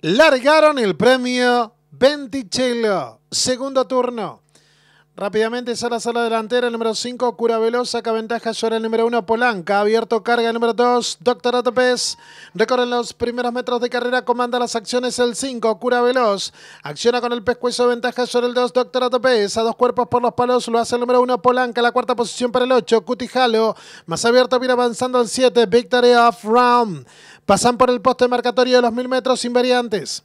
largaron el premio Benticello, segundo turno. Rápidamente la Sala delantera, el número 5, Cura Veloz, saca ventaja sobre el número 1, Polanca. Abierto carga el número 2, Doctor Topez. Recorren los primeros metros de carrera, comanda las acciones el 5, Cura Veloz. Acciona con el pescuezo, ventaja sobre el 2, Doctor Topez. A dos cuerpos por los palos, lo hace el número 1, Polanca. La cuarta posición para el 8, Cutijalo. Más abierto viene avanzando el 7, Victory of Round. Pasan por el poste marcatorio de los 1000 metros invariantes.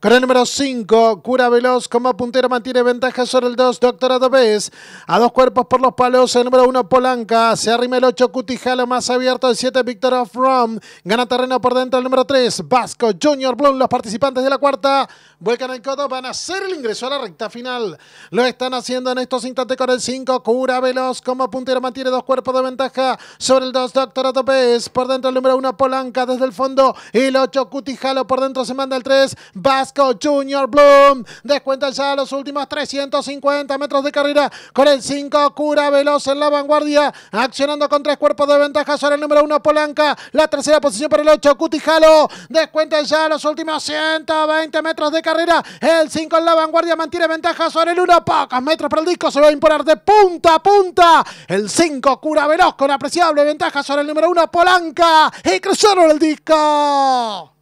Con el número 5, Cura Veloz como puntero mantiene ventaja sobre el 2, Doctora adobes A dos cuerpos por los palos, el número 1, Polanca. Se arrima el 8, Cutijalo más abierto. El 7, Victor of Rome. Gana terreno por dentro el número 3, Vasco Junior Bloom. Los participantes de la cuarta vuelcan el codo. Van a hacer el ingreso a la recta final. Lo están haciendo en estos instantes con el 5, Cura Veloz como puntero mantiene dos cuerpos de ventaja sobre el 2, Doctora Vez. Por dentro el número 1, Polanca desde el fondo. El 8, Cutijalo por dentro se manda el 3, Vasco. Junior Bloom, descuenta ya los últimos 350 metros de carrera con el 5, Cura Veloz en la vanguardia, accionando con tres cuerpos de ventaja sobre el número 1, Polanca, la tercera posición para el 8, Cutijalo, descuenta ya los últimos 120 metros de carrera, el 5 en la vanguardia mantiene ventaja sobre el 1, pocos metros para el disco, se va a imponer de punta a punta, el 5, Cura Veloz con apreciable ventaja sobre el número 1, Polanca, y cruzaron el disco.